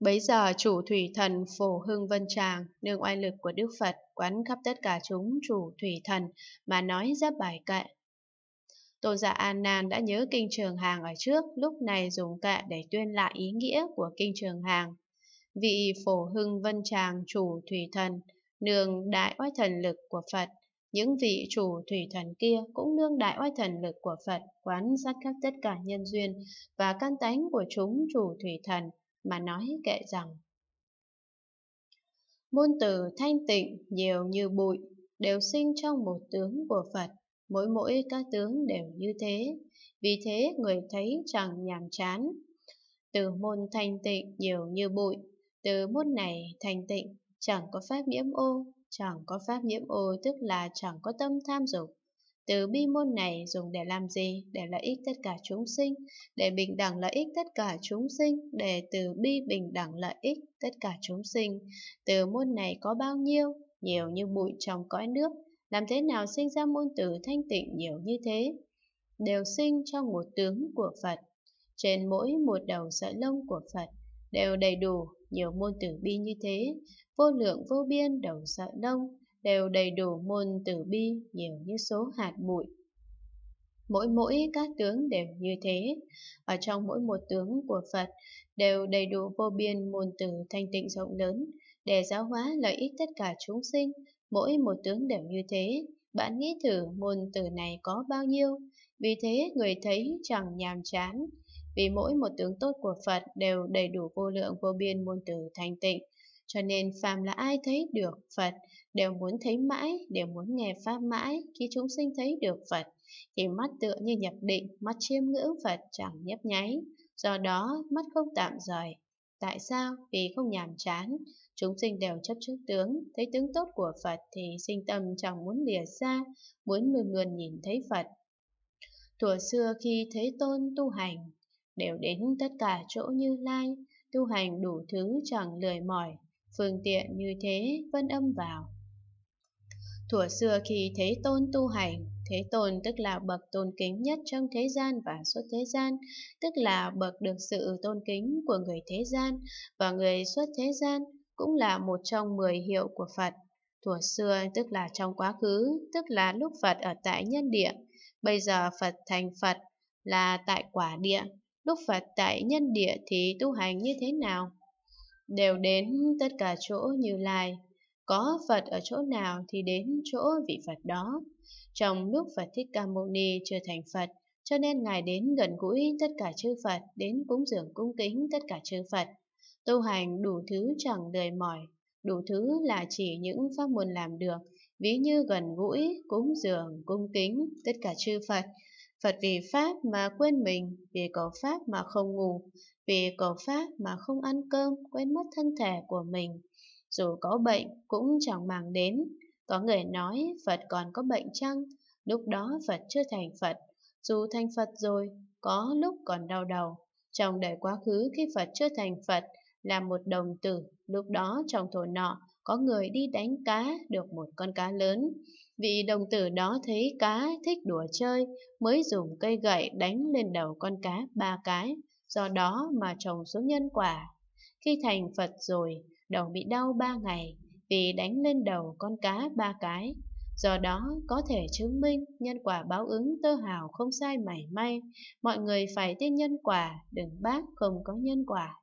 Bấy giờ chủ thủy thần phổ hưng vân tràng, nương oai lực của Đức Phật quán khắp tất cả chúng chủ thủy thần mà nói rất bài kệ. Tôn giả An Nan đã nhớ kinh trường hàng ở trước, lúc này dùng kệ để tuyên lại ý nghĩa của kinh trường hàng. Vị phổ hưng vân tràng chủ thủy thần, nương đại oai thần lực của Phật, những vị chủ thủy thần kia cũng nương đại oai thần lực của Phật quán sát khắp tất cả nhân duyên và căn tánh của chúng chủ thủy thần mà nói kệ rằng Môn từ thanh tịnh nhiều như bụi đều sinh trong một tướng của Phật, mỗi mỗi các tướng đều như thế, vì thế người thấy chẳng nhàm chán. Từ môn thanh tịnh nhiều như bụi, từ môn này thanh tịnh chẳng có pháp nhiễm ô, chẳng có pháp nhiễm ô tức là chẳng có tâm tham dục, từ bi môn này dùng để làm gì? Để lợi ích tất cả chúng sinh, để bình đẳng lợi ích tất cả chúng sinh, để từ bi bình đẳng lợi ích tất cả chúng sinh. Từ môn này có bao nhiêu? Nhiều như bụi trong cõi nước. Làm thế nào sinh ra môn từ thanh tịnh nhiều như thế? Đều sinh trong một tướng của Phật. Trên mỗi một đầu sợi lông của Phật đều đầy đủ nhiều môn từ bi như thế, vô lượng vô biên đầu sợi lông, đều đầy đủ môn từ bi nhiều như số hạt bụi. Mỗi mỗi các tướng đều như thế, ở trong mỗi một tướng của Phật đều đầy đủ vô biên môn từ thanh tịnh rộng lớn để giáo hóa lợi ích tất cả chúng sinh, mỗi một tướng đều như thế. Bạn nghĩ thử môn từ này có bao nhiêu, vì thế người thấy chẳng nhàm chán, vì mỗi một tướng tốt của Phật đều đầy đủ vô lượng vô biên môn từ thanh tịnh, cho nên phàm là ai thấy được Phật đều muốn thấy mãi, đều muốn nghe Pháp mãi. Khi chúng sinh thấy được Phật thì mắt tựa như nhập định, mắt chiêm ngưỡng Phật chẳng nhấp nháy. Do đó mắt không tạm rời. Tại sao? Vì không nhàm chán. Chúng sinh đều chấp trước tướng, thấy tướng tốt của Phật thì sinh tâm chẳng muốn lìa xa, muốn luôn luôn nhìn thấy Phật. Thủa xưa khi Thế Tôn tu hành, đều đến tất cả chỗ như lai, tu hành đủ thứ chẳng lười mỏi, Phương tiện như thế vân âm vào. Thủa xưa khi Thế Tôn tu hành, Thế Tôn tức là bậc tôn kính nhất trong thế gian và xuất thế gian, tức là bậc được sự tôn kính của người thế gian và người xuất thế gian cũng là một trong mười hiệu của Phật. Thủa xưa tức là trong quá khứ, tức là lúc Phật ở tại nhân địa, bây giờ Phật thành Phật là tại quả địa, lúc Phật tại nhân địa thì tu hành như thế nào? đều đến tất cả chỗ Như Lai. Có Phật ở chỗ nào thì đến chỗ vị Phật đó. Trong lúc Phật Thích Ca Mâu Ni chưa thành Phật, cho nên Ngài đến gần gũi tất cả chư Phật, đến cúng dường cung kính tất cả chư Phật. Tu hành đủ thứ chẳng đời mỏi, đủ thứ là chỉ những pháp môn làm được, ví như gần gũi, cúng dường, cung kính tất cả chư Phật, Phật vì Pháp mà quên mình, vì có Pháp mà không ngủ, vì có Pháp mà không ăn cơm, quên mất thân thể của mình. Dù có bệnh cũng chẳng màng đến. Có người nói Phật còn có bệnh chăng? Lúc đó Phật chưa thành Phật. Dù thành Phật rồi, có lúc còn đau đầu. Trong đời quá khứ khi Phật chưa thành Phật, là một đồng tử, lúc đó trong thổ nọ có người đi đánh cá được một con cá lớn. Vị đồng tử đó thấy cá thích đùa chơi, mới dùng cây gậy đánh lên đầu con cá ba cái, do đó mà trồng xuống nhân quả. Khi thành Phật rồi, đầu bị đau ba ngày vì đánh lên đầu con cá ba cái. Do đó có thể chứng minh nhân quả báo ứng tơ hào không sai mảy may, mọi người phải tin nhân quả, đừng bác không có nhân quả.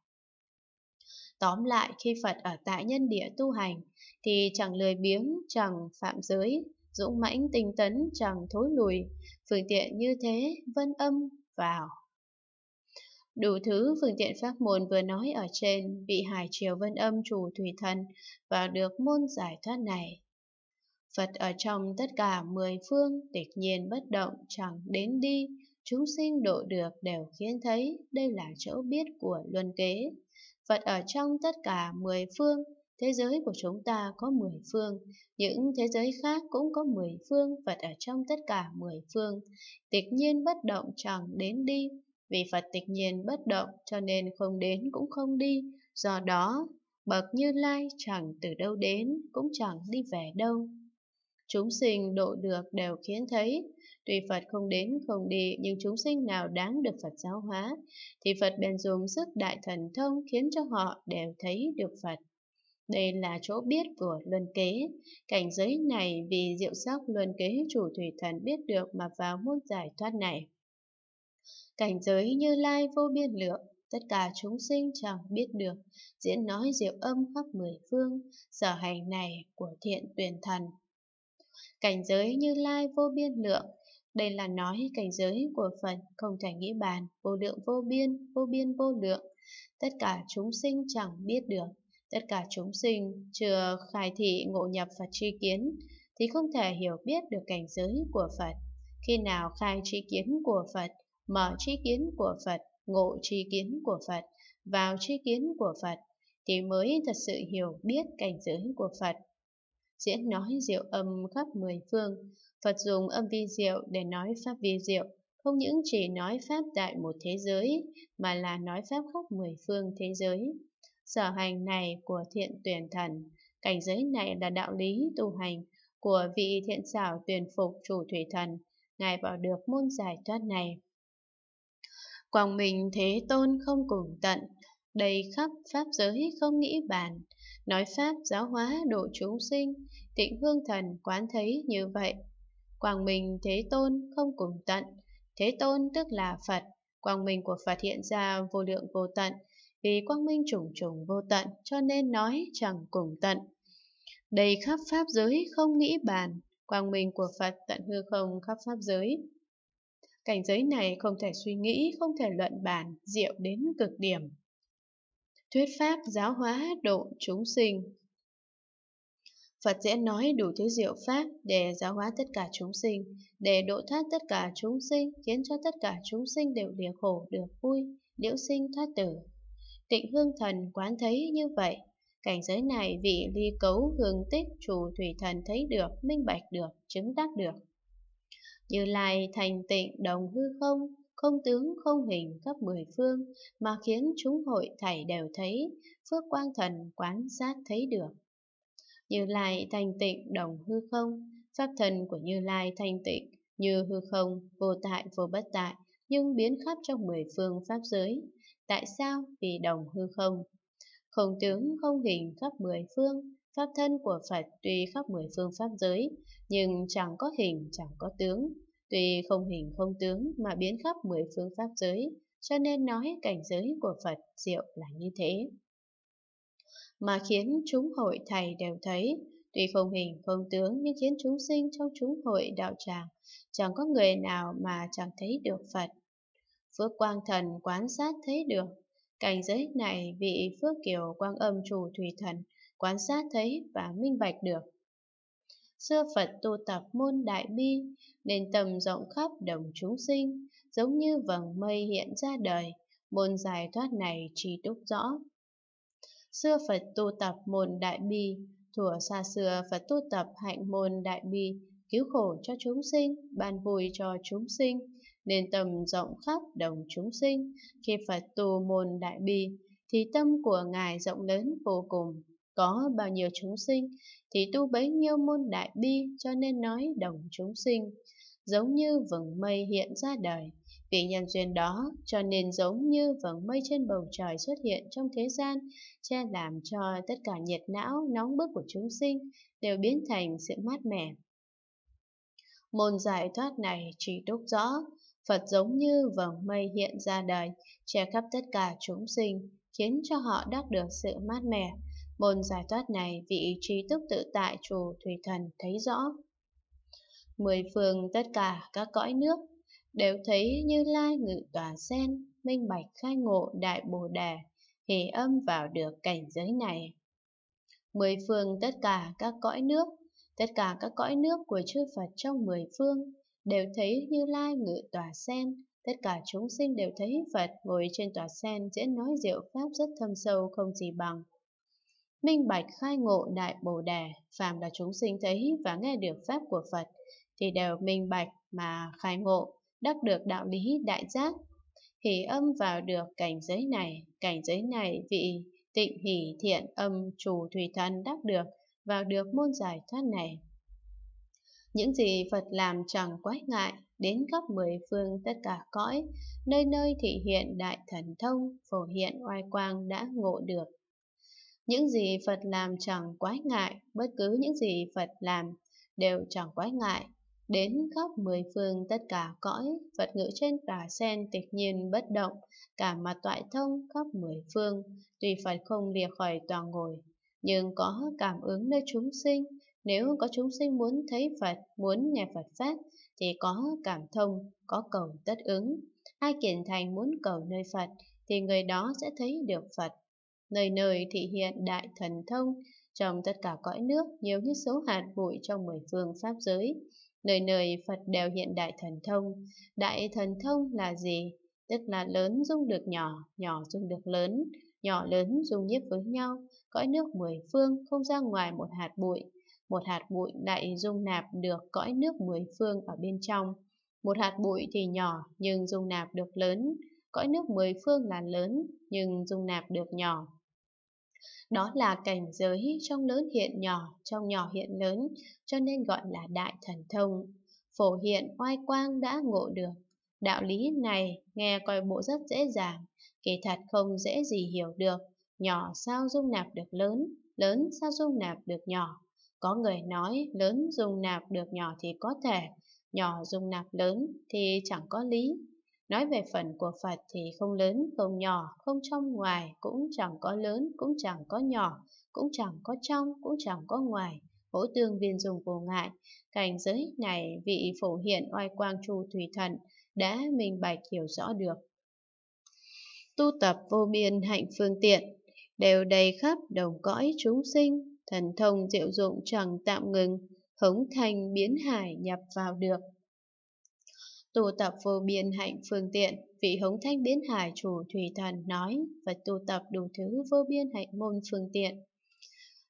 Tóm lại khi Phật ở tại nhân địa tu hành thì chẳng lười biếng, chẳng phạm giới, dũng mãnh tinh tấn chẳng thối lùi, phương tiện như thế vân âm vào. Đủ thứ phương tiện pháp môn vừa nói ở trên bị hải triều vân âm chủ thủy thần vào được môn giải thoát này. Phật ở trong tất cả mười phương tịch nhiên bất động chẳng đến đi, chúng sinh độ được đều khiến thấy đây là chỗ biết của luân kế. Phật ở trong tất cả mười phương Thế giới của chúng ta có 10 phương, những thế giới khác cũng có 10 phương Phật ở trong tất cả 10 phương. Tịch nhiên bất động chẳng đến đi, vì Phật tịch nhiên bất động cho nên không đến cũng không đi. Do đó, bậc như lai chẳng từ đâu đến cũng chẳng đi về đâu. Chúng sinh độ được đều khiến thấy, Tuy Phật không đến không đi nhưng chúng sinh nào đáng được Phật giáo hóa thì Phật bèn dùng sức đại thần thông khiến cho họ đều thấy được Phật. Đây là chỗ biết của luân kế. Cảnh giới này vì diệu sắc luân kế chủ thủy thần biết được mà vào môn giải thoát này. Cảnh giới như lai vô biên lượng, tất cả chúng sinh chẳng biết được, diễn nói diệu âm khắp mười phương, sở hành này của thiện tuyển thần. Cảnh giới như lai vô biên lượng, đây là nói cảnh giới của Phật không thể nghĩ bàn, vô lượng vô biên, vô biên vô lượng, tất cả chúng sinh chẳng biết được, Tất cả chúng sinh chưa khai thị ngộ nhập Phật tri kiến thì không thể hiểu biết được cảnh giới của Phật. Khi nào khai tri kiến của Phật, mở tri kiến của Phật, ngộ tri kiến của Phật, vào tri kiến của Phật, thì mới thật sự hiểu biết cảnh giới của Phật. Diễn nói diệu âm khắp mười phương, Phật dùng âm vi diệu để nói pháp vi diệu, không những chỉ nói pháp tại một thế giới, mà là nói pháp khắp mười phương thế giới sở hành này của thiện tuyển thần. Cảnh giới này là đạo lý tu hành của vị thiện xảo tuyển phục chủ thủy thần. Ngài bảo được môn giải thoát này. Quảng mình thế tôn không cùng tận, đầy khắp pháp giới không nghĩ bàn. Nói pháp giáo hóa độ chúng sinh, tịnh hương thần quán thấy như vậy. Quảng mình thế tôn không cùng tận, thế tôn tức là Phật, quang minh của Phật hiện ra vô lượng vô tận, vì quang minh trùng trùng vô tận cho nên nói chẳng cùng tận. Đầy khắp pháp giới không nghĩ bàn, quang minh của Phật tận hư không khắp pháp giới. Cảnh giới này không thể suy nghĩ, không thể luận bàn, diệu đến cực điểm. Thuyết pháp giáo hóa độ chúng sinh Phật sẽ nói đủ thứ diệu pháp để giáo hóa tất cả chúng sinh, để độ thoát tất cả chúng sinh, khiến cho tất cả chúng sinh đều lìa khổ được vui, liễu sinh thoát tử. Tịnh hương thần quán thấy như vậy, cảnh giới này vị ly cấu hương tích chủ thủy thần thấy được, minh bạch được, chứng tác được. Như Lai thành tịnh đồng hư không, không tướng không hình khắp mười phương, mà khiến chúng hội thảy đều thấy, phước quang thần quán sát thấy được. Như Lai thành tịnh đồng hư không, pháp thần của Như Lai thành tịnh, như hư không, vô tại vô bất tại, nhưng biến khắp trong mười phương pháp giới, Tại sao? Vì đồng hư không. Không tướng, không hình khắp mười phương, pháp thân của Phật tuy khắp mười phương pháp giới, nhưng chẳng có hình, chẳng có tướng. Tuy không hình không tướng mà biến khắp mười phương pháp giới, cho nên nói cảnh giới của Phật diệu là như thế. Mà khiến chúng hội thầy đều thấy, tuy không hình không tướng nhưng khiến chúng sinh trong chúng hội đạo tràng, chẳng có người nào mà chẳng thấy được Phật. Phước Quang Thần quan sát thấy được. Cảnh giới này vị Phước Kiều Quang Âm Chủ Thủy Thần quan sát thấy và minh bạch được. Xưa Phật tu tập môn đại bi, nên tầm rộng khắp đồng chúng sinh, giống như vầng mây hiện ra đời, môn giải thoát này chỉ túc rõ. Xưa Phật tu tập môn đại bi, thuở xa xưa Phật tu tập hạnh môn đại bi, cứu khổ cho chúng sinh, ban vui cho chúng sinh, nên tầm rộng khắp đồng chúng sinh. Khi Phật tu môn đại bi, thì tâm của Ngài rộng lớn vô cùng. Có bao nhiêu chúng sinh, thì tu bấy nhiêu môn đại bi cho nên nói đồng chúng sinh. Giống như vầng mây hiện ra đời, vì nhân duyên đó cho nên giống như vầng mây trên bầu trời xuất hiện trong thế gian, che làm cho tất cả nhiệt não, nóng bức của chúng sinh đều biến thành sự mát mẻ. Môn giải thoát này chỉ đúc rõ Phật giống như vầng mây hiện ra đời, che khắp tất cả chúng sinh, khiến cho họ đắc được sự mát mẻ. Môn giải thoát này vị trí túc tự tại chủ Thủy Thần thấy rõ. Mười phương tất cả các cõi nước đều thấy như lai ngự tòa sen, minh bạch khai ngộ đại bồ đề, hỷ âm vào được cảnh giới này. Mười phương tất cả các cõi nước, tất cả các cõi nước của chư Phật trong mười phương đều thấy Như Lai ngự tòa sen, tất cả chúng sinh đều thấy Phật ngồi trên tòa sen diễn nói diệu pháp rất thâm sâu không gì bằng. Minh bạch khai ngộ đại bồ đề, phàm là chúng sinh thấy và nghe được pháp của Phật, thì đều minh bạch mà khai ngộ, đắc được đạo lý đại giác. Hỷ âm vào được cảnh giới này, cảnh giới này vị tịnh hỷ thiện âm chủ thủy thần đắc được, vào được môn giải thoát này. Những gì Phật làm chẳng quái ngại, đến khắp mười phương tất cả cõi, nơi nơi thị hiện đại thần thông, phổ hiện oai quang đã ngộ được. Những gì Phật làm chẳng quái ngại, bất cứ những gì Phật làm đều chẳng quái ngại, đến khắp mười phương tất cả cõi, Phật ngự trên tòa sen tịch nhiên bất động, cả mặt toại thông khắp mười phương, tuy Phật không lìa khỏi tòa ngồi, nhưng có cảm ứng nơi chúng sinh, nếu có chúng sinh muốn thấy Phật, muốn nghe Phật Pháp, thì có cảm thông, có cầu tất ứng. Ai kiển thành muốn cầu nơi Phật, thì người đó sẽ thấy được Phật. Nơi nơi thị hiện đại thần thông, trong tất cả cõi nước nhiều như số hạt bụi trong mười phương Pháp giới. Nơi nơi Phật đều hiện đại thần thông. Đại thần thông là gì? Tức là lớn dung được nhỏ, nhỏ dung được lớn, nhỏ lớn dung nhiếp với nhau, cõi nước mười phương không ra ngoài một hạt bụi một hạt bụi đại dung nạp được cõi nước mười phương ở bên trong. Một hạt bụi thì nhỏ nhưng dung nạp được lớn, cõi nước mười phương là lớn nhưng dung nạp được nhỏ. Đó là cảnh giới trong lớn hiện nhỏ, trong nhỏ hiện lớn, cho nên gọi là đại thần thông. Phổ hiện oai quang đã ngộ được. Đạo lý này nghe coi bộ rất dễ dàng, kỳ thật không dễ gì hiểu được. Nhỏ sao dung nạp được lớn, lớn sao dung nạp được nhỏ. Có người nói lớn dung nạp được nhỏ thì có thể, nhỏ dung nạp lớn thì chẳng có lý. Nói về phần của Phật thì không lớn, không nhỏ, không trong ngoài, cũng chẳng có lớn, cũng chẳng có nhỏ, cũng chẳng có trong, cũng chẳng có ngoài, hỗ tương viên dùng vô ngại. Cảnh giới này vị phổ hiện oai quang chu thủy thần đã mình bạch hiểu rõ được. Tu tập vô biên hạnh phương tiện, đều đầy khắp đồng cõi chúng sinh, Thần thông diệu dụng chẳng tạm ngừng, hống thành biến hải nhập vào được. Tu tập vô biên hạnh phương tiện, vị hống thanh biến hải chủ thủy thần nói và tu tập đủ thứ vô biên hạnh môn phương tiện.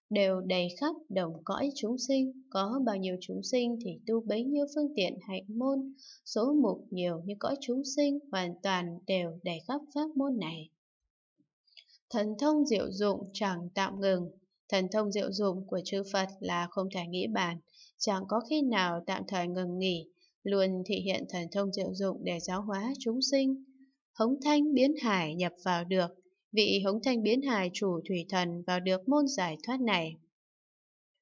Đều đầy khắp đồng cõi chúng sinh, có bao nhiêu chúng sinh thì tu bấy nhiêu phương tiện hạnh môn, số mục nhiều như cõi chúng sinh hoàn toàn đều đầy khắp pháp môn này. Thần thông diệu dụng chẳng tạm ngừng, Thần thông diệu dụng của chư Phật là không thể nghĩ bàn, chẳng có khi nào tạm thời ngừng nghỉ, luôn thị hiện thần thông diệu dụng để giáo hóa chúng sinh. Hống thanh biến hải nhập vào được, vị hống thanh biến hải chủ thủy thần vào được môn giải thoát này.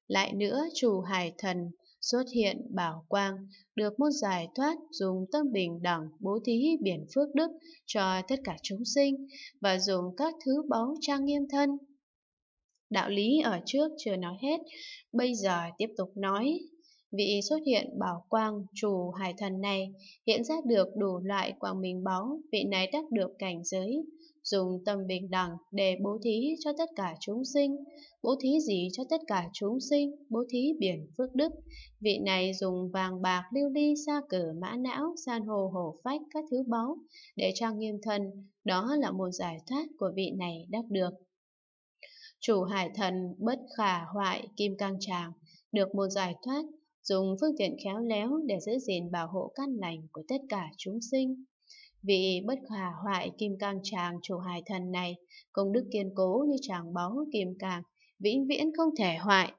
Lại nữa, chủ hải thần xuất hiện bảo quang, được môn giải thoát dùng tâm bình đẳng bố thí biển phước đức cho tất cả chúng sinh và dùng các thứ báu trang nghiêm thân Đạo lý ở trước chưa nói hết, bây giờ tiếp tục nói. Vị xuất hiện bảo quang chủ hải thần này hiện ra được đủ loại quang minh báu, vị này đắc được cảnh giới, dùng tâm bình đẳng để bố thí cho tất cả chúng sinh, bố thí gì cho tất cả chúng sinh, bố thí biển phước đức. Vị này dùng vàng bạc lưu ly sa cử mã não, san hồ hổ phách các thứ báu để trang nghiêm thân, đó là một giải thoát của vị này đắc được chủ hải thần bất khả hoại kim cang tràng, được một giải thoát, dùng phương tiện khéo léo để giữ gìn bảo hộ căn lành của tất cả chúng sinh. Vị bất khả hoại kim cang tràng chủ hải thần này, công đức kiên cố như tràng báu kim cang, vĩnh viễn không thể hoại.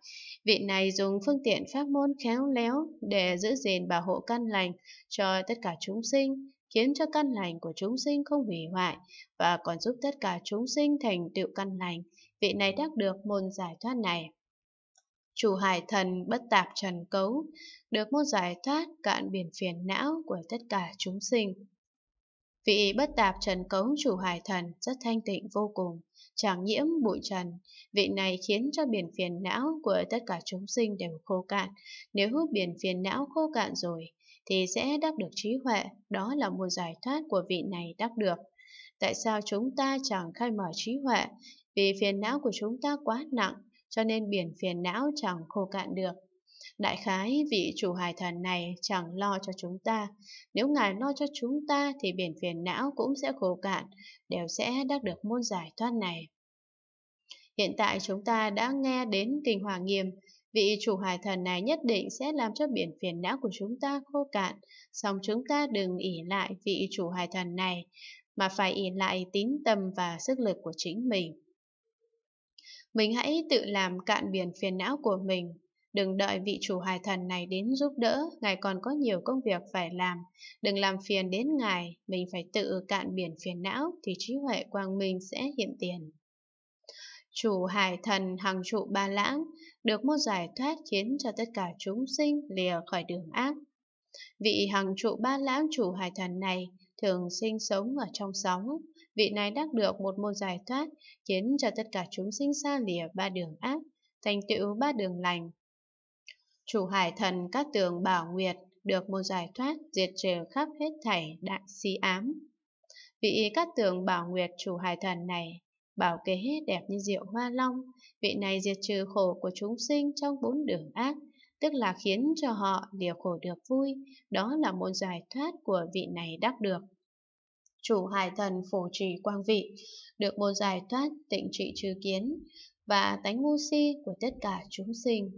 Vị này dùng phương tiện pháp môn khéo léo để giữ gìn bảo hộ căn lành cho tất cả chúng sinh, khiến cho căn lành của chúng sinh không hủy hoại và còn giúp tất cả chúng sinh thành tựu căn lành, vị này đắc được môn giải thoát này. Chủ hải thần bất tạp trần cấu, được môn giải thoát cạn biển phiền não của tất cả chúng sinh. Vị bất tạp trần cấu chủ hải thần rất thanh tịnh vô cùng, chẳng nhiễm bụi trần. Vị này khiến cho biển phiền não của tất cả chúng sinh đều khô cạn. Nếu hút biển phiền não khô cạn rồi, thì sẽ đắc được trí huệ, đó là một giải thoát của vị này đắc được. Tại sao chúng ta chẳng khai mở trí huệ, vì phiền não của chúng ta quá nặng, cho nên biển phiền não chẳng khô cạn được. Đại khái vị chủ hài thần này chẳng lo cho chúng ta. Nếu ngài lo cho chúng ta thì biển phiền não cũng sẽ khô cạn, đều sẽ đắc được môn giải thoát này. Hiện tại chúng ta đã nghe đến kinh hòa nghiêm, vị chủ hài thần này nhất định sẽ làm cho biển phiền não của chúng ta khô cạn, song chúng ta đừng ỉ lại vị chủ hài thần này, mà phải ỉ lại tín tâm và sức lực của chính mình. Mình hãy tự làm cạn biển phiền não của mình. Đừng đợi vị chủ hài thần này đến giúp đỡ, ngài còn có nhiều công việc phải làm. Đừng làm phiền đến ngài, mình phải tự cạn biển phiền não thì trí huệ quang minh sẽ hiện tiền. Chủ hải thần hằng trụ ba lãng, được một giải thoát khiến cho tất cả chúng sinh lìa khỏi đường ác. Vị hằng trụ ba lãng chủ hải thần này thường sinh sống ở trong sóng, Vị này đắc được một môn giải thoát, khiến cho tất cả chúng sinh xa lìa ba đường ác, thành tựu ba đường lành. Chủ hải thần các tường bảo nguyệt, được môn giải thoát, diệt trừ khắp hết thảy đại si ám. Vị các tường bảo nguyệt chủ hải thần này, bảo kế hết đẹp như diệu hoa long, vị này diệt trừ khổ của chúng sinh trong bốn đường ác, tức là khiến cho họ lìa khổ được vui, đó là môn giải thoát của vị này đắc được chủ hải thần phổ trì quang vị, được một giải thoát tịnh trị trừ kiến và tánh ngu si của tất cả chúng sinh.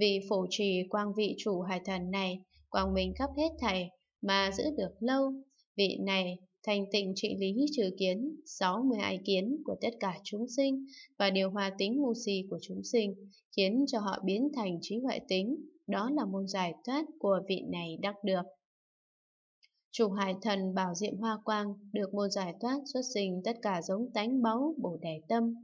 Vì phổ trì quang vị chủ hải thần này, quang minh khắp hết thảy mà giữ được lâu, vị này thành tịnh trị lý trừ kiến, 62 kiến của tất cả chúng sinh và điều hòa tính ngu si của chúng sinh, khiến cho họ biến thành trí huệ tính. Đó là môn giải thoát của vị này đắc được. Trục hải thần bảo diệm hoa quang được môn giải thoát xuất sinh tất cả giống tánh báu bổ đẻ tâm.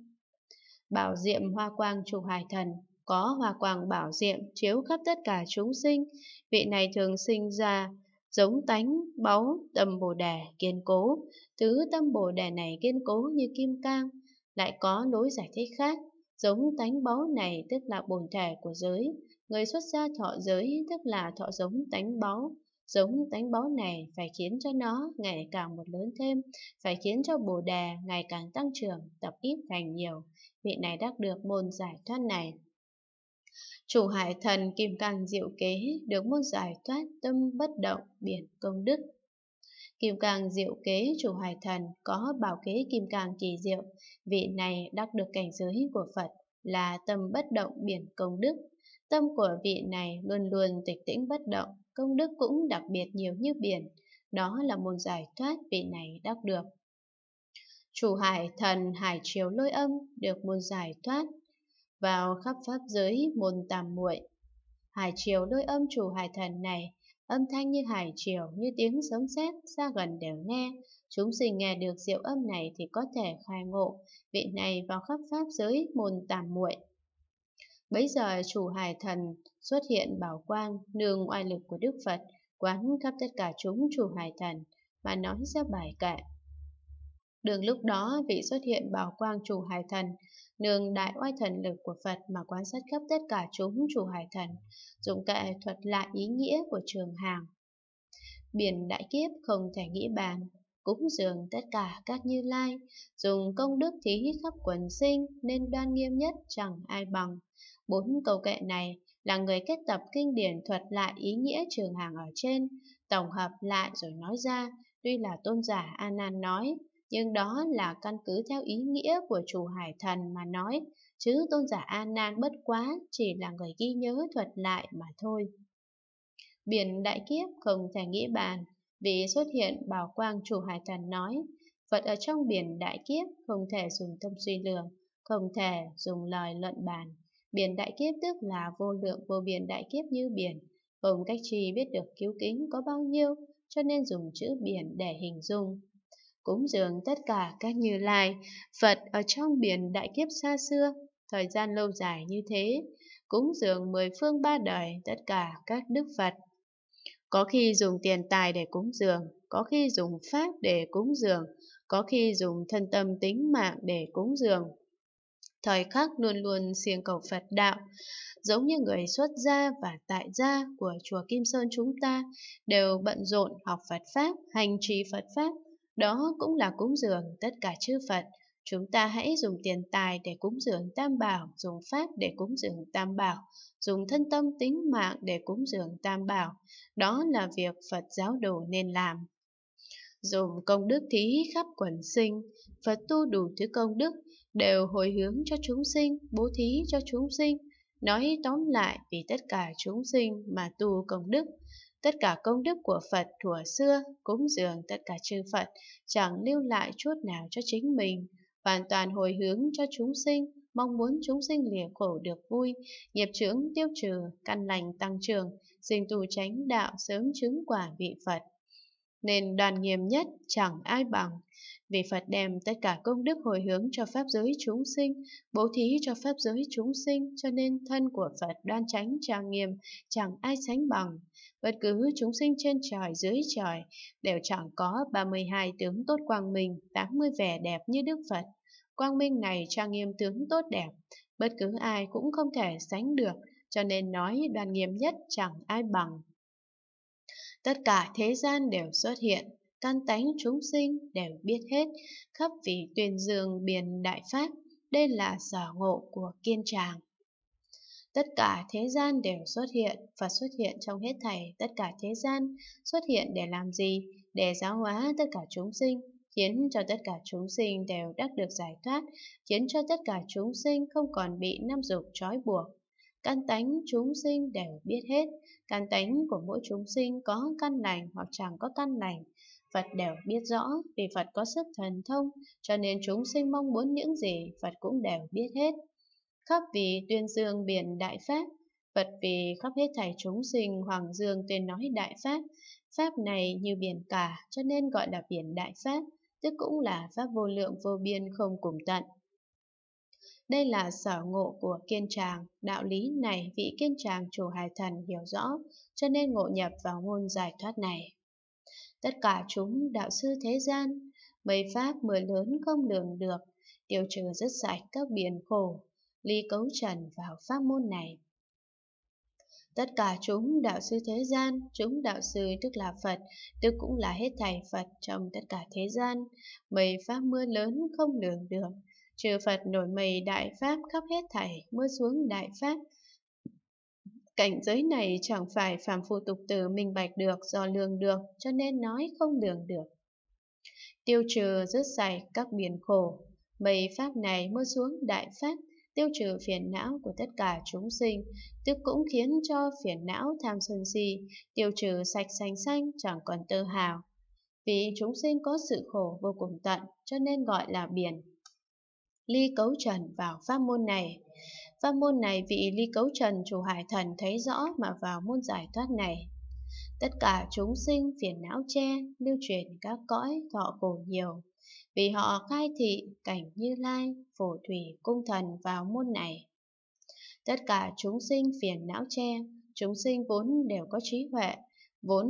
Bảo diệm hoa quang trục hải thần có hoa quang bảo diệm chiếu khắp tất cả chúng sinh, vị này thường sinh ra giống tánh báu tâm bồ đề kiên cố, thứ tâm bồ đề này kiên cố như kim cang, lại có lối giải thích khác, giống tánh báu này tức là bổn thể của giới, người xuất gia thọ giới tức là thọ giống tánh báu Giống tánh báu này phải khiến cho nó ngày càng một lớn thêm, phải khiến cho bồ đề ngày càng tăng trưởng, tập ít thành nhiều. Vị này đắc được môn giải thoát này. Chủ hải thần kim càng diệu kế được môn giải thoát tâm bất động biển công đức. Kim càng diệu kế chủ hải thần có bảo kế kim càng kỳ diệu, vị này đắc được cảnh giới của Phật là tâm bất động biển công đức. Tâm của vị này luôn luôn tịch tĩnh bất động, công đức cũng đặc biệt nhiều như biển. đó là môn giải thoát vị này đắc được. Chủ hải thần hải chiếu lôi âm được môn giải thoát vào khắp pháp giới môn tam muội. Hải chiều lôi âm chủ hải thần này, âm thanh như hải chiều, như tiếng sấm sét xa gần đều nghe. Chúng sinh nghe được diệu âm này thì có thể khai ngộ, vị này vào khắp pháp giới môn tam muội. Bấy giờ chủ hải thần xuất hiện bảo quang nương oai lực của Đức Phật quán khắp tất cả chúng chủ hải thần mà nói ra bài kệ. Đường lúc đó vị xuất hiện bảo quang chủ hải thần nương đại oai thần lực của Phật mà quan sát khắp tất cả chúng chủ hải thần, dùng kệ thuật lại ý nghĩa của trường hàng. Biển đại kiếp không thể nghĩ bàn, cúng dường tất cả các như lai, dùng công đức thí khắp quần sinh nên đoan nghiêm nhất chẳng ai bằng. Bốn câu kệ này là người kết tập kinh điển thuật lại ý nghĩa trường hàng ở trên, tổng hợp lại rồi nói ra, tuy là tôn giả Anan nói, nhưng đó là căn cứ theo ý nghĩa của chủ hải thần mà nói, chứ tôn giả Anan bất quá chỉ là người ghi nhớ thuật lại mà thôi. Biển đại kiếp không thể nghĩ bàn, vì xuất hiện bảo quang chủ hải thần nói, Phật ở trong biển đại kiếp không thể dùng tâm suy lường, không thể dùng lời luận bàn. Biển đại kiếp tức là vô lượng vô biên đại kiếp như biển, Ông Cách Trì biết được cứu kính có bao nhiêu, cho nên dùng chữ biển để hình dung. Cúng dường tất cả các như lai, Phật ở trong biển đại kiếp xa xưa, thời gian lâu dài như thế, cúng dường mười phương ba đời tất cả các đức Phật. Có khi dùng tiền tài để cúng dường, có khi dùng pháp để cúng dường, có khi dùng thân tâm tính mạng để cúng dường. Thời khắc luôn luôn siêng cầu Phật đạo, giống như người xuất gia và tại gia của chùa Kim Sơn chúng ta đều bận rộn học Phật Pháp, hành trì Phật Pháp, đó cũng là cúng dường tất cả chư Phật, Chúng ta hãy dùng tiền tài để cúng dường tam bảo, dùng pháp để cúng dường tam bảo, dùng thân tâm tính mạng để cúng dường tam bảo. Đó là việc Phật giáo đồ nên làm. Dùng công đức thí khắp quần sinh, Phật tu đủ thứ công đức, đều hồi hướng cho chúng sinh, bố thí cho chúng sinh. Nói tóm lại vì tất cả chúng sinh mà tu công đức. Tất cả công đức của Phật thuở xưa, cúng dường tất cả chư Phật, chẳng lưu lại chút nào cho chính mình hoàn toàn hồi hướng cho chúng sinh, mong muốn chúng sinh lìa khổ được vui, nghiệp trưởng tiêu trừ, căn lành tăng trưởng, sinh tu tránh đạo sớm chứng quả vị Phật. Nên đoàn nghiêm nhất chẳng ai bằng. Vì Phật đem tất cả công đức hồi hướng cho Pháp giới chúng sinh, bố thí cho Pháp giới chúng sinh, cho nên thân của Phật đoan tránh trang nghiêm, chẳng ai sánh bằng. Bất cứ chúng sinh trên trời dưới trời đều chẳng có 32 tướng tốt quang minh, 80 vẻ đẹp như Đức Phật. Quang minh này trang nghiêm tướng tốt đẹp, bất cứ ai cũng không thể sánh được, cho nên nói đoàn nghiêm nhất chẳng ai bằng. Tất cả thế gian đều xuất hiện, căn tánh chúng sinh đều biết hết, khắp vị tuyền dương biển đại pháp, đây là sở ngộ của kiên tràng. Tất cả thế gian đều xuất hiện, Phật xuất hiện trong hết thảy tất cả thế gian, xuất hiện để làm gì? Để giáo hóa tất cả chúng sinh, khiến cho tất cả chúng sinh đều đắc được giải thoát, khiến cho tất cả chúng sinh không còn bị năm dục trói buộc. Căn tánh chúng sinh đều biết hết, căn tánh của mỗi chúng sinh có căn lành hoặc chẳng có căn lành. Phật đều biết rõ vì Phật có sức thần thông, cho nên chúng sinh mong muốn những gì Phật cũng đều biết hết. Khắp vì tuyên dương biển đại Pháp, Phật vì khắp hết thảy chúng sinh Hoàng Dương tuyên nói đại Pháp, Pháp này như biển cả cho nên gọi là biển đại Pháp tức cũng là pháp vô lượng vô biên không cùng tận. Đây là sở ngộ của kiên tràng, đạo lý này vị kiên tràng chủ hài thần hiểu rõ, cho nên ngộ nhập vào môn giải thoát này. Tất cả chúng đạo sư thế gian, mấy pháp mười lớn không lường được, tiêu trừ rất sạch các biển khổ, ly cấu trần vào pháp môn này. Tất cả chúng đạo sư thế gian, chúng đạo sư tức là Phật, tức cũng là hết thảy Phật trong tất cả thế gian. Mây pháp mưa lớn không lường được, trừ Phật nổi mây đại pháp khắp hết thảy, mưa xuống đại pháp. Cảnh giới này chẳng phải phàm phu tục tử minh bạch được do lường được, cho nên nói không lường được. Tiêu trừ rớt sạch các biển khổ, mây pháp này mưa xuống đại pháp tiêu trừ phiền não của tất cả chúng sinh, tức cũng khiến cho phiền não tham sân si, tiêu trừ sạch sành xanh chẳng còn tơ hào. Vì chúng sinh có sự khổ vô cùng tận, cho nên gọi là biển. Ly cấu trần vào pháp môn này Pháp môn này vị ly cấu trần chủ hải thần thấy rõ mà vào môn giải thoát này. Tất cả chúng sinh phiền não che, lưu truyền các cõi thọ bổ nhiều, vì họ khai thị cảnh Như Lai, phổ thủy, cung thần vào môn này. Tất cả chúng sinh phiền não che, chúng sinh vốn đều có trí huệ, vốn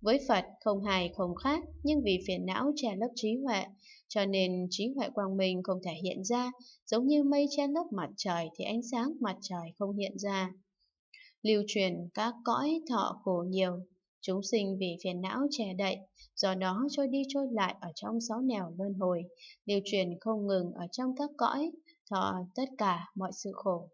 với Phật không hài không khác, nhưng vì phiền não che lớp trí huệ, cho nên trí huệ quang minh không thể hiện ra, giống như mây che lớp mặt trời thì ánh sáng mặt trời không hiện ra. Lưu truyền các cõi thọ khổ nhiều, Chúng sinh vì phiền não che đậy, do đó trôi đi trôi lại ở trong sáu nẻo luân hồi, điều truyền không ngừng ở trong các cõi, thọ tất cả mọi sự khổ.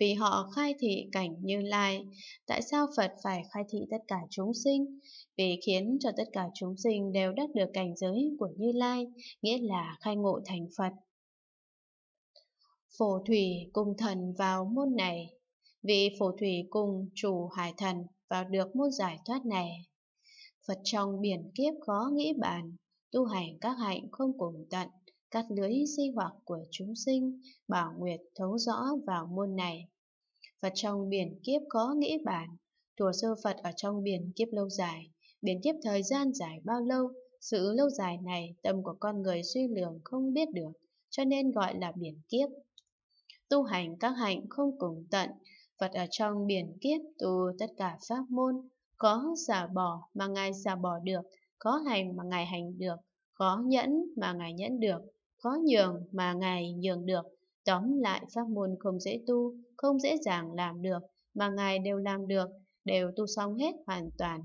Vì họ khai thị cảnh như lai, tại sao Phật phải khai thị tất cả chúng sinh? Vì khiến cho tất cả chúng sinh đều đắc được cảnh giới của như lai, nghĩa là khai ngộ thành Phật. Phổ thủy cùng thần vào môn này, vì phổ thủy cùng chủ hải thần vào được môn giải thoát này. Phật trong biển kiếp khó nghĩ bàn, tu hành các hạnh không cùng tận, cắt lưới sinh hoạt của chúng sinh, bảo nguyệt thấu rõ vào môn này. Phật trong biển kiếp khó nghĩ bàn, thùa sơ Phật ở trong biển kiếp lâu dài, biển kiếp thời gian dài bao lâu, sự lâu dài này tâm của con người suy lường không biết được, cho nên gọi là biển kiếp. Tu hành các hạnh không cùng tận, Phật ở trong biển kiếp tu tất cả pháp môn, có giả bỏ mà Ngài giả bỏ được, có hành mà Ngài hành được, có nhẫn mà Ngài nhẫn được, có nhường mà Ngài nhường được. Tóm lại pháp môn không dễ tu, không dễ dàng làm được, mà Ngài đều làm được, đều tu xong hết hoàn toàn.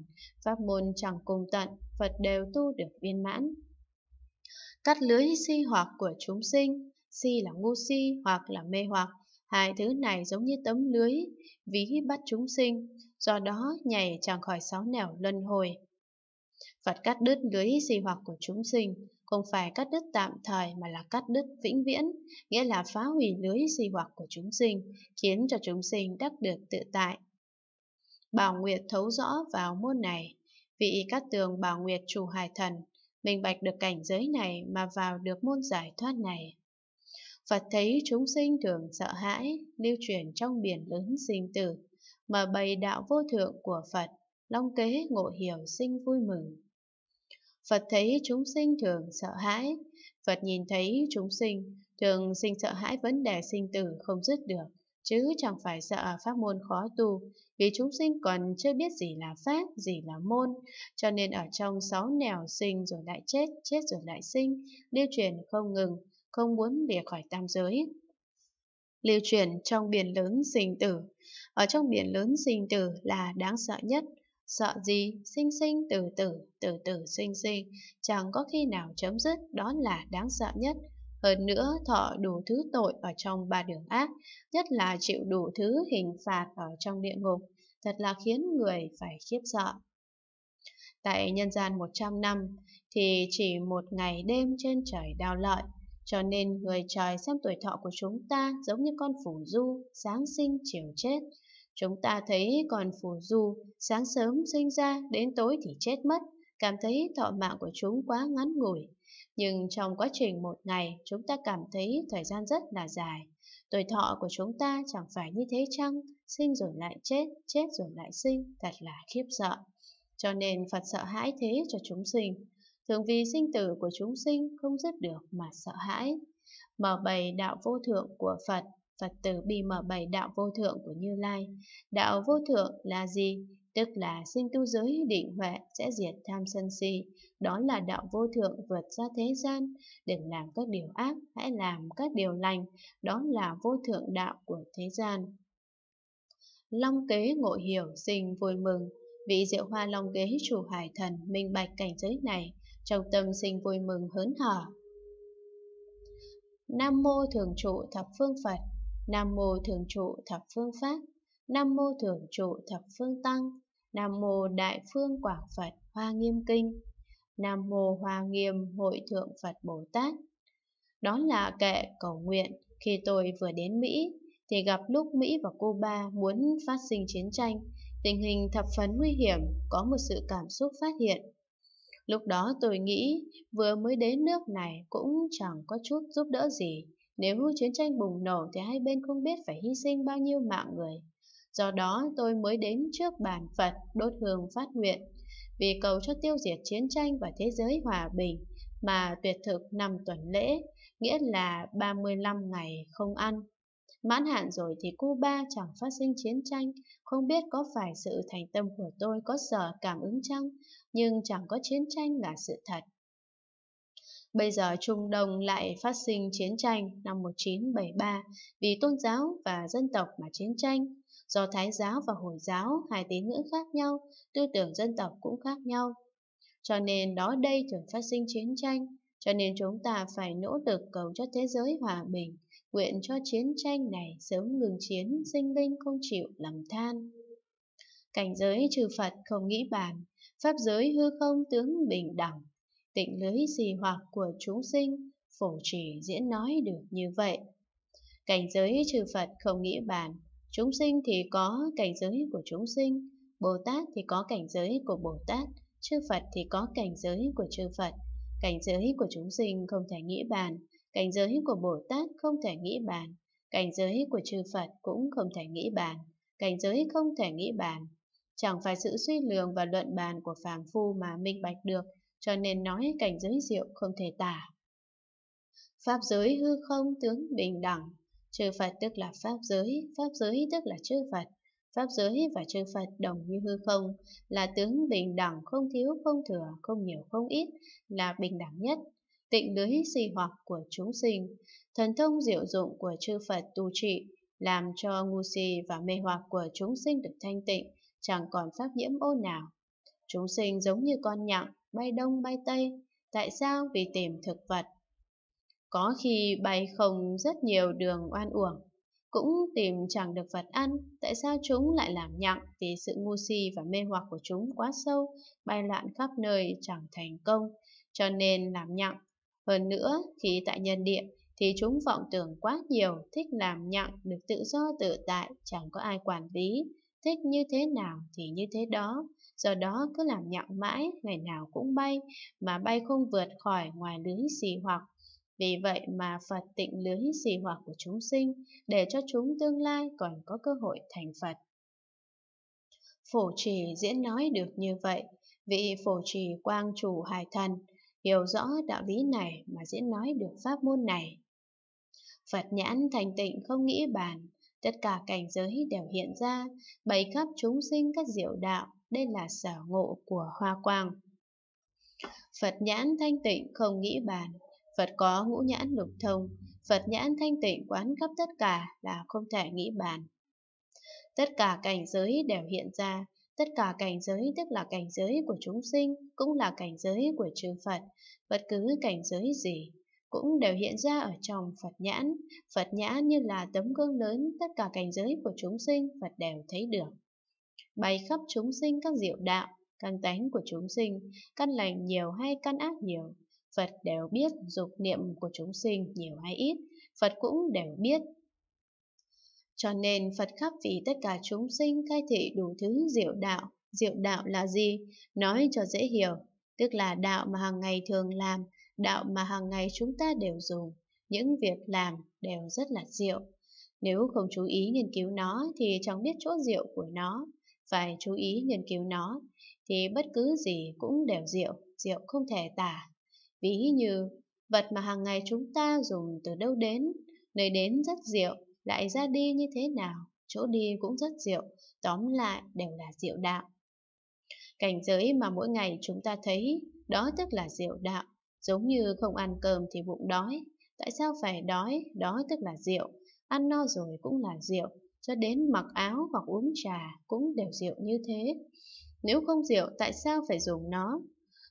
Pháp môn chẳng cùng tận, Phật đều tu được viên mãn. Cắt lưới si hoặc của chúng sinh, si là ngu si hoặc là mê hoặc, Hai thứ này giống như tấm lưới, ví bắt chúng sinh, do đó nhảy chẳng khỏi sáu nẻo luân hồi. Phật cắt đứt lưới di hoặc của chúng sinh, không phải cắt đứt tạm thời mà là cắt đứt vĩnh viễn, nghĩa là phá hủy lưới di hoặc của chúng sinh, khiến cho chúng sinh đắc được tự tại. Bảo Nguyệt thấu rõ vào môn này, vị các tường Bảo Nguyệt chủ hải thần, minh bạch được cảnh giới này mà vào được môn giải thoát này. Phật thấy chúng sinh thường sợ hãi, lưu truyền trong biển lớn sinh tử, mà bày đạo vô thượng của Phật, long kế ngộ hiểu sinh vui mừng. Phật thấy chúng sinh thường sợ hãi, Phật nhìn thấy chúng sinh thường sinh sợ hãi vấn đề sinh tử không dứt được, chứ chẳng phải sợ pháp môn khó tu, vì chúng sinh còn chưa biết gì là pháp, gì là môn, cho nên ở trong sáu nẻo sinh rồi lại chết, chết rồi lại sinh, lưu truyền không ngừng, không muốn lìa khỏi tam giới. Lưu truyền trong biển lớn sinh tử. Ở trong biển lớn sinh tử là đáng sợ nhất. Sợ gì, sinh sinh từ tử, từ tử sinh sinh, chẳng có khi nào chấm dứt, đó là đáng sợ nhất. Hơn nữa, thọ đủ thứ tội ở trong ba đường ác, nhất là chịu đủ thứ hình phạt ở trong địa ngục, thật là khiến người phải khiếp sợ. Tại nhân gian 100 năm, thì chỉ một ngày đêm trên trời đau lợi, cho nên người trời xem tuổi thọ của chúng ta giống như con phủ du, sáng sinh chiều chết. Chúng ta thấy còn phù du, sáng sớm sinh ra, đến tối thì chết mất, cảm thấy thọ mạng của chúng quá ngắn ngủi. Nhưng trong quá trình một ngày, chúng ta cảm thấy thời gian rất là dài. Tuổi thọ của chúng ta chẳng phải như thế chăng? Sinh rồi lại chết, chết rồi lại sinh, thật là khiếp sợ. Cho nên Phật sợ hãi thế cho chúng sinh thường vì sinh tử của chúng sinh không dứt được mà sợ hãi. Mở bày đạo vô thượng của Phật, Phật tử bi mở bày đạo vô thượng của Như Lai. Đạo vô thượng là gì? Tức là sinh tu giới định huệ sẽ diệt tham sân si. Đó là đạo vô thượng vượt ra thế gian. Đừng làm các điều ác, hãy làm các điều lành. Đó là vô thượng đạo của thế gian. Long kế ngộ hiểu, sinh vui mừng. Vị diệu hoa long kế chủ hải thần minh bạch cảnh giới này trong tâm sinh vui mừng hớn hở. Nam mô thường trụ thập phương Phật, Nam mô thường trụ thập phương Pháp, Nam mô thường trụ thập phương Tăng, Nam mô đại phương Quảng Phật Hoa Nghiêm Kinh, Nam mô Hoa Nghiêm Hội Thượng Phật Bồ Tát. Đó là kệ cầu nguyện khi tôi vừa đến Mỹ thì gặp lúc Mỹ và Cuba muốn phát sinh chiến tranh, tình hình thập phấn nguy hiểm, có một sự cảm xúc phát hiện Lúc đó tôi nghĩ vừa mới đến nước này cũng chẳng có chút giúp đỡ gì. Nếu chiến tranh bùng nổ thì hai bên không biết phải hy sinh bao nhiêu mạng người. Do đó tôi mới đến trước bàn Phật đốt hương phát nguyện. Vì cầu cho tiêu diệt chiến tranh và thế giới hòa bình mà tuyệt thực năm tuần lễ, nghĩa là 35 ngày không ăn. Mãn hạn rồi thì Cuba chẳng phát sinh chiến tranh, không biết có phải sự thành tâm của tôi có sở cảm ứng chăng, nhưng chẳng có chiến tranh là sự thật. Bây giờ Trung Đông lại phát sinh chiến tranh năm 1973 vì tôn giáo và dân tộc mà chiến tranh. Do Thái giáo và Hồi giáo, hai tín ngữ khác nhau, tư tưởng dân tộc cũng khác nhau. Cho nên đó đây thường phát sinh chiến tranh, cho nên chúng ta phải nỗ lực cầu cho thế giới hòa bình, nguyện cho chiến tranh này sớm ngừng chiến, sinh linh không chịu lầm than. Cảnh giới trừ Phật không nghĩ bàn, pháp giới hư không tướng bình đẳng, tịnh lưới gì hoặc của chúng sinh, phổ trì diễn nói được như vậy. Cảnh giới trừ Phật không nghĩ bàn, chúng sinh thì có cảnh giới của chúng sinh, Bồ Tát thì có cảnh giới của Bồ Tát, chư Phật thì có cảnh giới của chư Phật. Cảnh giới của chúng sinh không thể nghĩ bàn, cảnh giới của Bồ Tát không thể nghĩ bàn, cảnh giới của chư Phật cũng không thể nghĩ bàn, cảnh giới không thể nghĩ bàn. Chẳng phải sự suy lường và luận bàn của phàm phu mà minh bạch được, cho nên nói cảnh giới diệu không thể tả. Pháp giới hư không tướng bình đẳng, chư Phật tức là Pháp giới, Pháp giới tức là chư Phật, Pháp giới và chư Phật đồng như hư không, là tướng bình đẳng không thiếu không thừa, không nhiều không ít, là bình đẳng nhất, tịnh lưới si hoặc của chúng sinh, thần thông diệu dụng của chư Phật tu trị, làm cho ngu si và mê hoặc của chúng sinh được thanh tịnh, chẳng còn pháp nhiễm ô nào. Chúng sinh giống như con nhặng, bay đông bay tây, tại sao vì tìm thực vật? Có khi bay không rất nhiều đường oan uổng, cũng tìm chẳng được vật ăn, tại sao chúng lại làm nhặng vì sự ngu si và mê hoặc của chúng quá sâu, bay loạn khắp nơi chẳng thành công, cho nên làm nhặng hơn nữa thì tại nhân địa thì chúng vọng tưởng quá nhiều, thích làm nhặng, được tự do tự tại, chẳng có ai quản lý, thích như thế nào thì như thế đó. Do đó cứ làm nhặng mãi, ngày nào cũng bay, mà bay không vượt khỏi ngoài lưới xì hoặc. Vì vậy mà Phật tịnh lưới xì hoặc của chúng sinh, để cho chúng tương lai còn có cơ hội thành Phật. Phổ trì diễn nói được như vậy, vị phổ trì quang chủ hải thần, hiểu rõ đạo lý này mà diễn nói được pháp môn này. Phật nhãn thành tịnh không nghĩ bàn, tất cả cảnh giới đều hiện ra, bày khắp chúng sinh các diệu đạo, đây là sở ngộ của Hoa Quang. Phật nhãn thanh tịnh không nghĩ bàn, Phật có ngũ nhãn lục thông, Phật nhãn thanh tịnh quán khắp tất cả là không thể nghĩ bàn. Tất cả cảnh giới đều hiện ra, Tất cả cảnh giới tức là cảnh giới của chúng sinh, cũng là cảnh giới của chư Phật, bất cứ cảnh giới gì cũng đều hiện ra ở trong Phật nhãn. Phật nhãn như là tấm gương lớn, tất cả cảnh giới của chúng sinh Phật đều thấy được. Bày khắp chúng sinh các diệu đạo, căn tánh của chúng sinh, căn lành nhiều hay căn ác nhiều, Phật đều biết dục niệm của chúng sinh nhiều hay ít, Phật cũng đều biết cho nên Phật khắp vì tất cả chúng sinh khai thị đủ thứ diệu đạo. Diệu đạo là gì? Nói cho dễ hiểu, tức là đạo mà hàng ngày thường làm, đạo mà hàng ngày chúng ta đều dùng. Những việc làm đều rất là diệu. Nếu không chú ý nghiên cứu nó thì chẳng biết chỗ diệu của nó. Phải chú ý nghiên cứu nó thì bất cứ gì cũng đều diệu, diệu không thể tả. Ví như vật mà hàng ngày chúng ta dùng từ đâu đến, nơi đến rất diệu, lại ra đi như thế nào, chỗ đi cũng rất diệu, tóm lại đều là diệu đạo. Cảnh giới mà mỗi ngày chúng ta thấy, đó tức là diệu đạo, giống như không ăn cơm thì bụng đói, tại sao phải đói, đó tức là diệu, ăn no rồi cũng là diệu, cho đến mặc áo hoặc uống trà cũng đều diệu như thế. Nếu không diệu, tại sao phải dùng nó?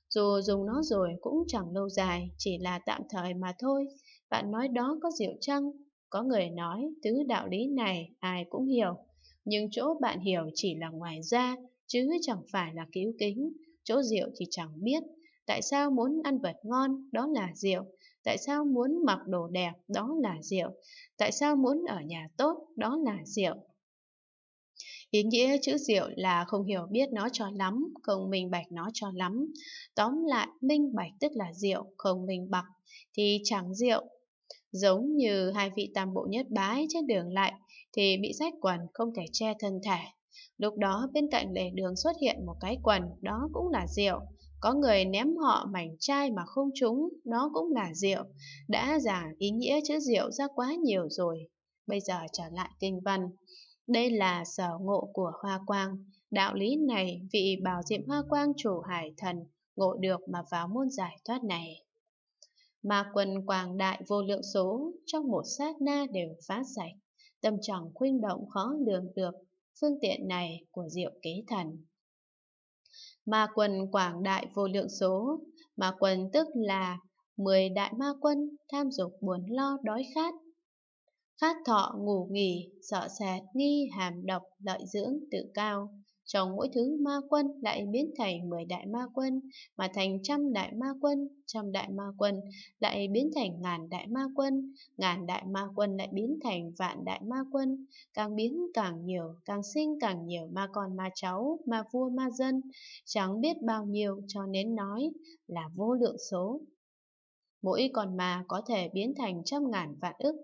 Dù dùng nó rồi cũng chẳng lâu dài, chỉ là tạm thời mà thôi. Bạn nói đó có diệu chăng? Có người nói tứ đạo lý này ai cũng hiểu, nhưng chỗ bạn hiểu chỉ là ngoài ra chứ chẳng phải là cứu kính. Chỗ rượu thì chẳng biết, tại sao muốn ăn vật ngon, đó là rượu. Tại sao muốn mặc đồ đẹp, đó là rượu. Tại sao muốn ở nhà tốt, đó là rượu. Ý nghĩa chữ diệu là không hiểu biết nó cho lắm, không minh bạch nó cho lắm. Tóm lại, minh bạch tức là diệu, không minh bạch thì chẳng diệu, giống như hai vị tam bộ nhất bái trên đường lại thì bị rách quần không thể che thân thể. Lúc đó bên cạnh lề đường xuất hiện một cái quần, đó cũng là rượu. Có người ném họ mảnh chai mà không trúng, đó cũng là rượu. Đã giả ý nghĩa chữ rượu ra quá nhiều rồi. Bây giờ trở lại kinh văn. Đây là sở ngộ của Hoa Quang. Đạo lý này vị bảo diệm Hoa Quang chủ hải thần ngộ được mà vào môn giải thoát này mà quần quảng đại vô lượng số trong một sát na đều phá sạch, tâm trọng khuynh động khó lường được phương tiện này của diệu kế thần. Ma quần quảng đại vô lượng số, ma quần tức là 10 đại ma quân tham dục buồn lo đói khát, khát thọ ngủ nghỉ, sợ sệt nghi hàm độc lợi dưỡng tự cao, trong mỗi thứ ma quân lại biến thành 10 đại ma quân, mà thành trăm đại ma quân, trăm đại ma quân lại biến thành ngàn đại ma quân, ngàn đại ma quân lại biến thành vạn đại ma quân, càng biến càng nhiều, càng sinh càng nhiều ma con ma cháu, ma vua ma dân, chẳng biết bao nhiêu cho nên nói là vô lượng số. Mỗi con ma có thể biến thành trăm ngàn vạn ức,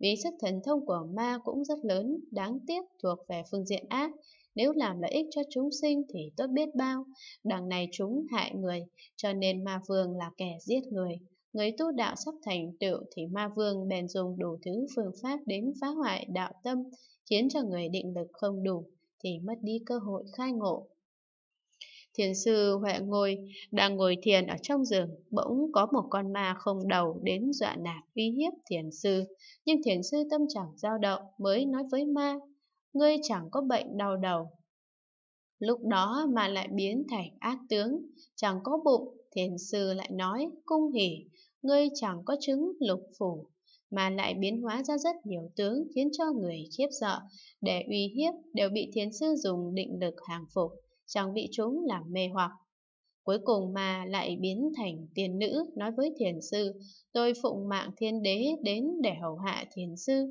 vì sức thần thông của ma cũng rất lớn, đáng tiếc thuộc về phương diện ác, nếu làm lợi ích cho chúng sinh thì tốt biết bao, đằng này chúng hại người, cho nên ma vương là kẻ giết người. Người tu đạo sắp thành tựu thì ma vương bèn dùng đủ thứ phương pháp đến phá hoại đạo tâm, khiến cho người định lực không đủ, thì mất đi cơ hội khai ngộ. Thiền sư Huệ ngồi đang ngồi thiền ở trong giường, bỗng có một con ma không đầu đến dọa nạt uy hiếp thiền sư. Nhưng thiền sư tâm chẳng dao động mới nói với ma ngươi chẳng có bệnh đau đầu. Lúc đó mà lại biến thành ác tướng, chẳng có bụng, thiền sư lại nói, cung hỉ, ngươi chẳng có chứng lục phủ, mà lại biến hóa ra rất nhiều tướng khiến cho người khiếp sợ, để uy hiếp đều bị thiền sư dùng định lực hàng phục, chẳng bị chúng làm mê hoặc. Cuối cùng mà lại biến thành tiền nữ nói với thiền sư, tôi phụng mạng thiên đế đến để hầu hạ thiền sư.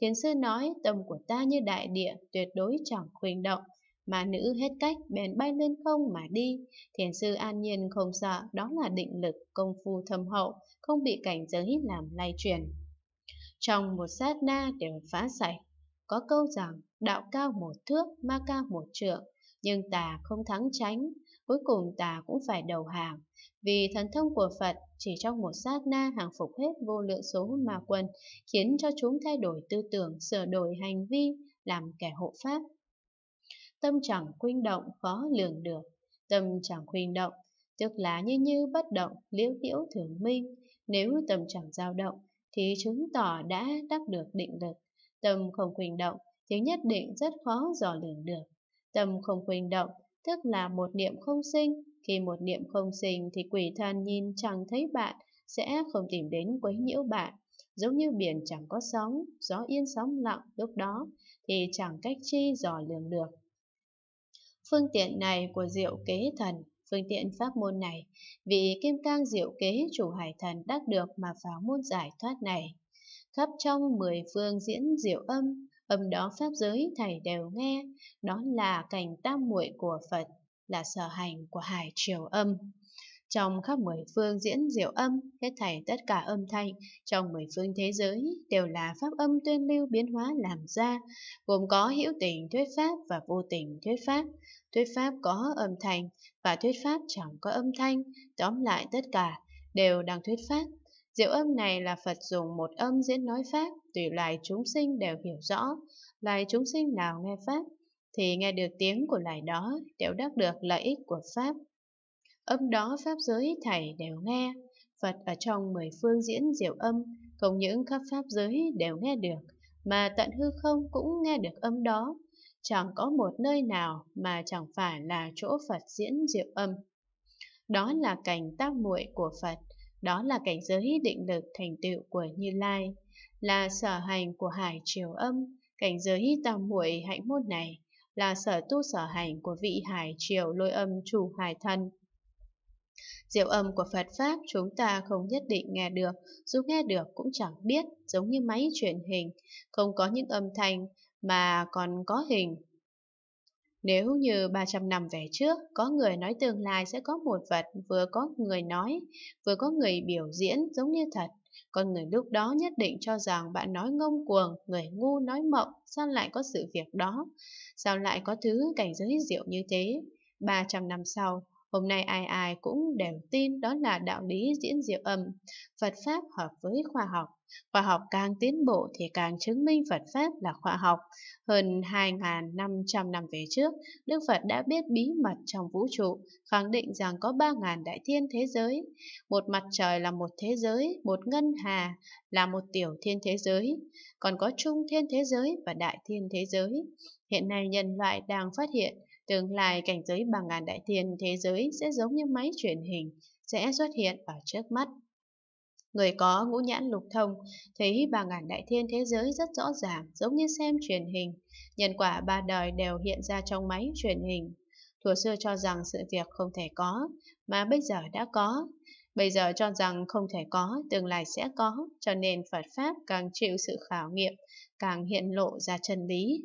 Thiền sư nói tâm của ta như đại địa, tuyệt đối chẳng khuỳnh động. Mà nữ hết cách bèn bay lên không mà đi Thiền sư an nhiên không sợ Đó là định lực, công phu thâm hậu Không bị cảnh giới làm lay chuyển Trong một sát na đều phá sạch Có câu rằng Đạo cao một thước, ma cao một trượng Nhưng tà không thắng tránh cuối cùng ta cũng phải đầu hàng. Vì thần thông của Phật chỉ trong một sát na hàng phục hết vô lượng số ma quân, khiến cho chúng thay đổi tư tưởng, sửa đổi hành vi, làm kẻ hộ pháp. Tâm chẳng khuynh động khó lường được, tâm chẳng khuynh động, tức là như như bất động, liễu điễu thường minh. Nếu tâm chẳng dao động, thì chứng tỏ đã đắc được định lực. Tâm không khuynh động, thì nhất định rất khó dò lường được. Tâm không khuynh động tức là một niệm không sinh. Khi một niệm không sinh thì quỷ thần nhìn chẳng thấy bạn, sẽ không tìm đến quấy nhiễu bạn. Giống như biển chẳng có sóng, gió yên sóng lặng lúc đó thì chẳng cách chi dò lường được. Phương tiện này của diệu kế thần, phương tiện pháp môn này, vị kim cang diệu kế chủ hải thần đắc được mà phá môn giải thoát này. Khắp trong mười phương diễn diệu âm, âm đó pháp giới thầy đều nghe, đó là cảnh tam muội của Phật, là sở hành của hải triều âm. Trong khắp mười phương diễn diệu âm, hết thảy tất cả âm thanh trong mười phương thế giới đều là pháp âm tuyên lưu biến hóa làm ra, gồm có hữu tình thuyết pháp và vô tình thuyết pháp. Thuyết pháp có âm thanh và thuyết pháp chẳng có âm thanh, tóm lại tất cả đều đang thuyết pháp Diệu âm này là Phật dùng một âm diễn nói Pháp, tùy loài chúng sinh đều hiểu rõ, loài chúng sinh nào nghe Pháp, thì nghe được tiếng của loài đó đều đắc được lợi ích của Pháp. Âm đó Pháp giới thầy đều nghe, Phật ở trong mười phương diễn diệu âm, không những khắp Pháp giới đều nghe được, mà tận hư không cũng nghe được âm đó. Chẳng có một nơi nào mà chẳng phải là chỗ Phật diễn diệu âm. Đó là cảnh tác muội của Phật, đó là cảnh giới định lực thành tựu của Như Lai, là sở hành của hải triều âm, cảnh giới tam muội hạnh môn này là sở tu sở hành của vị hải triều lôi âm chủ hải thân. Diệu âm của Phật Pháp chúng ta không nhất định nghe được, dù nghe được cũng chẳng biết, giống như máy truyền hình, không có những âm thanh mà còn có hình, nếu như 300 năm về trước, có người nói tương lai sẽ có một vật vừa có người nói, vừa có người biểu diễn giống như thật. Con người lúc đó nhất định cho rằng bạn nói ngông cuồng, người ngu nói mộng, sao lại có sự việc đó? Sao lại có thứ cảnh giới diệu như thế? 300 năm sau, hôm nay ai ai cũng đều tin đó là đạo lý diễn diệu âm, Phật Pháp hợp với khoa học. Khoa học càng tiến bộ thì càng chứng minh Phật Pháp là khoa học. Hơn 2.500 năm về trước, Đức Phật đã biết bí mật trong vũ trụ, khẳng định rằng có 3.000 đại thiên thế giới. Một mặt trời là một thế giới, một ngân hà là một tiểu thiên thế giới, còn có trung thiên thế giới và đại thiên thế giới. Hiện nay nhân loại đang phát hiện tương lai cảnh giới 3.000 đại thiên thế giới sẽ giống như máy truyền hình, sẽ xuất hiện ở trước mắt. Người có ngũ nhãn lục thông, thấy bà ngàn đại thiên thế giới rất rõ ràng, giống như xem truyền hình. Nhân quả ba đời đều hiện ra trong máy truyền hình. Thủa xưa cho rằng sự việc không thể có, mà bây giờ đã có. Bây giờ cho rằng không thể có, tương lai sẽ có, cho nên Phật Pháp càng chịu sự khảo nghiệm, càng hiện lộ ra chân lý.